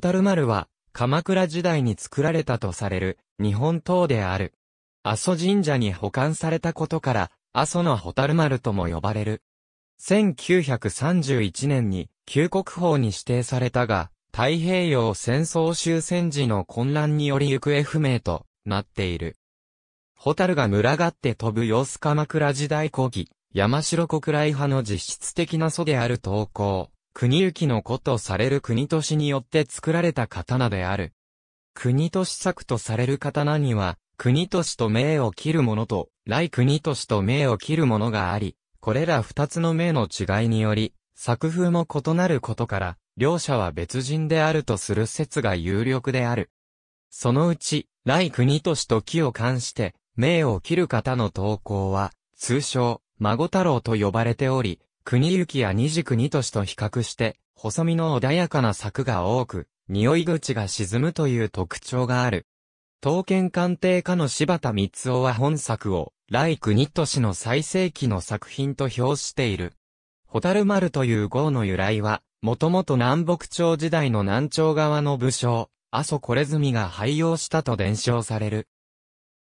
タル丸は、鎌倉時代に作られたとされる、日本刀である。阿蘇神社に保管されたことから、阿蘇の蛍丸とも呼ばれる。1931年に、旧国宝に指定されたが、太平洋戦争終戦時の混乱により行方不明となっている。蛍が群がって飛ぶ様子鎌倉時代後期、山城国来派の実質的な祖である投稿。国行きの子とされる国都市によって作られた刀である。国都市作とされる刀には、国都市と名を切るものと、来国都市と名を切るものがあり、これら二つの名の違いにより、作風も異なることから、両者は別人であるとする説が有力である。そのうち、来国都市と木を冠して、名を切る方の投稿は、通称、孫太郎と呼ばれており、国行きや二軸二都市と比較して、細身の穏やかな柵が多く、匂い口が沈むという特徴がある。刀剣鑑定家の柴田光雄は本作を、来国都市の最盛期の作品と評している。ホタル丸という号の由来は、もともと南北朝時代の南朝側の武将、阿蘇これずみが廃用したと伝承される。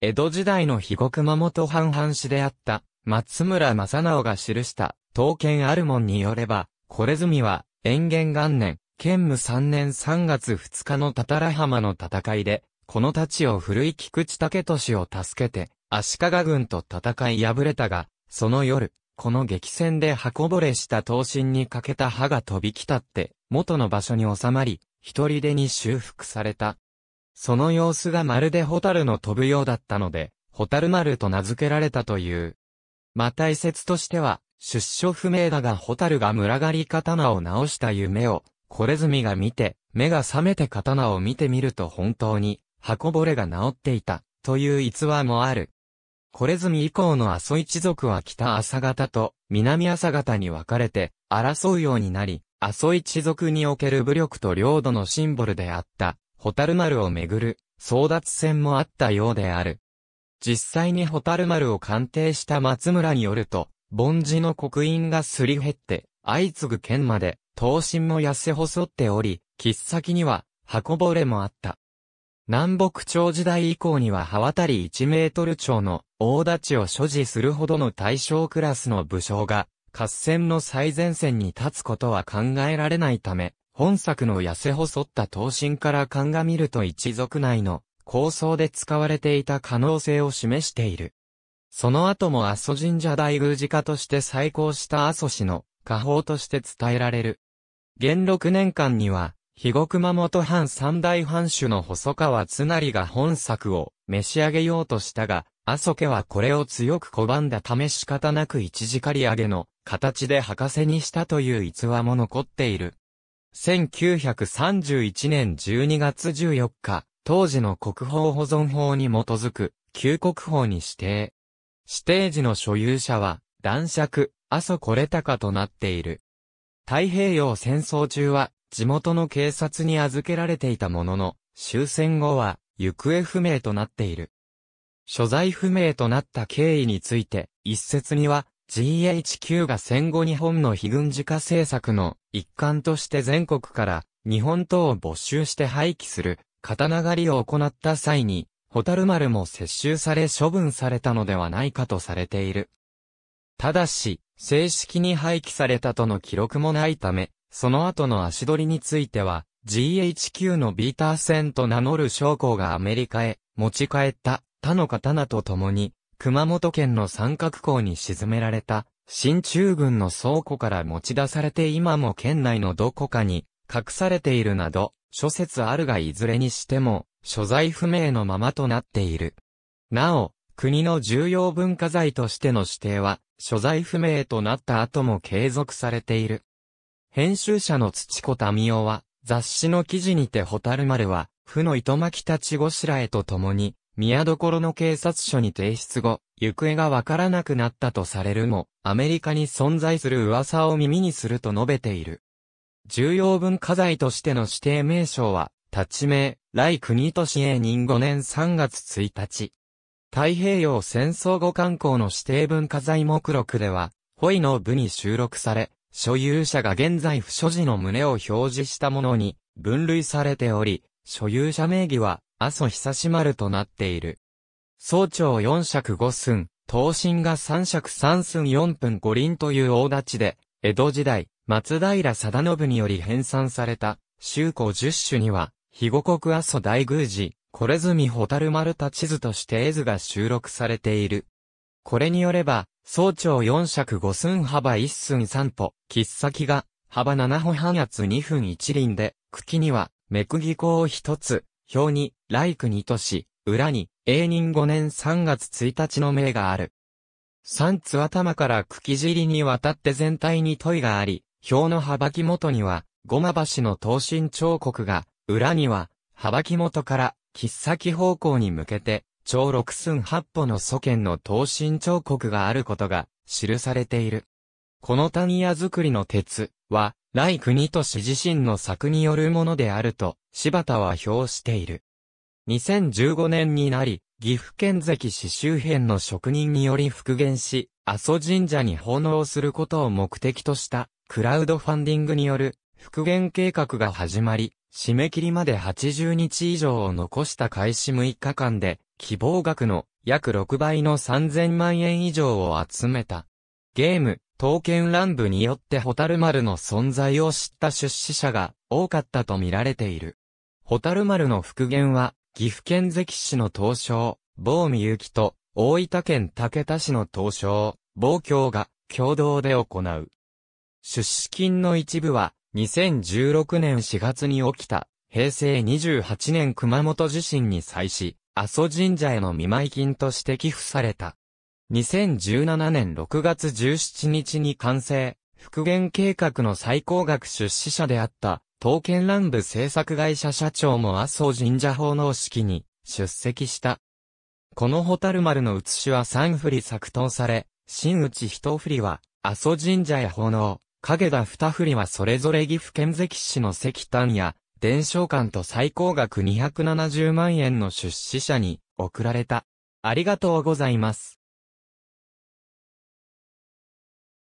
江戸時代の被後間本藩藩士であった、松村正直が記した、刀剣あるもんによれば、これズみは、延元元年、剣武三年三月二日のたたら浜の戦いで、この太刀を古い菊池武俊を助けて、足利軍と戦い敗れたが、その夜、この激戦で箱ぼれした刀身に欠けた刃が飛びたって、元の場所に収まり、一人でに修復された。その様子がまるで蛍の飛ぶようだったので、蛍丸と名付けられたという。また遺説としては、出所不明だがホタルが群がり刀を直した夢を、これずみが見て、目が覚めて刀を見てみると本当に、箱ぼれが治っていた、という逸話もある。これずみ以降の阿蘇一族は北朝方と南朝方に分かれて争うようになり、阿蘇一族における武力と領土のシンボルであった、ホタル丸をめぐる争奪戦もあったようである。実際にホタル丸を鑑定した松村によると、凡事の刻印がすり減って、相次ぐ剣まで、刀身も痩せ細っており、切っ先には、箱ぼれもあった。南北朝時代以降には刃渡り1メートル長の大立ちを所持するほどの大将クラスの武将が、合戦の最前線に立つことは考えられないため、本作の痩せ細った刀身から鑑みると一族内の構想で使われていた可能性を示している。その後も阿蘇神社大宮寺家として再興した阿蘇氏の家宝として伝えられる。元禄年間には、肥後熊本藩三大藩主の細川津成が本作を召し上げようとしたが、阿蘇家はこれを強く拒んだため仕方なく一時借り上げの形で博士にしたという逸話も残っている。1931年12月14日、当時の国宝保存法に基づく、旧国宝に指定。指定時の所有者は、男爵、阿蘇コレタカとなっている。太平洋戦争中は、地元の警察に預けられていたものの、終戦後は、行方不明となっている。所在不明となった経緯について、一説には、GHQ が戦後日本の非軍事化政策の一環として全国から日本刀を没収して廃棄する刀狩りを行った際にホタル丸も接収され処分されたのではないかとされている。ただし、正式に廃棄されたとの記録もないため、その後の足取りについては、GHQ のビーター船と名乗る将校がアメリカへ持ち帰った他の刀と共に、熊本県の三角港に沈められた、新中軍の倉庫から持ち出されて今も県内のどこかに隠されているなど、諸説あるがいずれにしても、所在不明のままとなっている。なお、国の重要文化財としての指定は、所在不明となった後も継続されている。編集者の土子民夫は、雑誌の記事にて蛍丸は、負の糸巻たちごしらえと共に、宮所の警察署に提出後、行方がわからなくなったとされるも、アメリカに存在する噂を耳にすると述べている。重要文化財としての指定名称は、立ち名、来国都市営人5年3月1日。太平洋戦争後観光の指定文化財目録では、ホイの部に収録され、所有者が現在不所持の旨を表示したものに分類されており、所有者名義は阿蘇久し丸となっている。総長4尺5寸、刀身が3尺3寸4分5輪という大立ちで、江戸時代、松平定信により編纂された、修古10種には、肥後国阿蘇大宮寺、これず蛍丸太地図として絵図が収録されている。これによれば、総長四尺五寸幅一寸三歩、切っ先が、幅七歩半圧二分一輪で、茎には、目釘孔を一つ、表に、来ク二とし、裏に、永仁五年三月一日の銘がある。三つ頭から茎尻にわたって全体に問いがあり、表の幅木元には、ごま橋の刀身彫刻が、裏には、幅木元から、切っ先方向に向けて、長六寸八歩の祖剣の刀身彫刻があることが、記されている。この谷屋作りの鉄は、来国都市自身の作によるものであると、柴田は評している。2015年になり、岐阜県関市周辺の職人により復元し、阿蘇神社に奉納することを目的とした、クラウドファンディングによる復元計画が始まり、締め切りまで80日以上を残した開始6日間で、希望額の約6倍の3000万円以上を集めた。ゲーム、刀剣乱舞によってホタル丸の存在を知った出資者が多かったと見られている。ホタル丸の復元は、岐阜県関市の東証、坊美幸と、大分県竹田市の東証、坊京が共同で行う。出資金の一部は、2016年4月に起きた、平成28年熊本地震に際し、阿蘇神社への見舞金として寄付された。2017年6月17日に完成、復元計画の最高額出資者であった、刀剣乱舞制作会社社長も阿蘇神社奉納式に出席した。このホタル丸の写しは3振り作刀され、新内一振りは阿蘇神社へ奉納。影田二振りはそれぞれ岐阜県関市の石炭や、伝承館と最高額270万円の出資者に贈られた。ありがとうございます。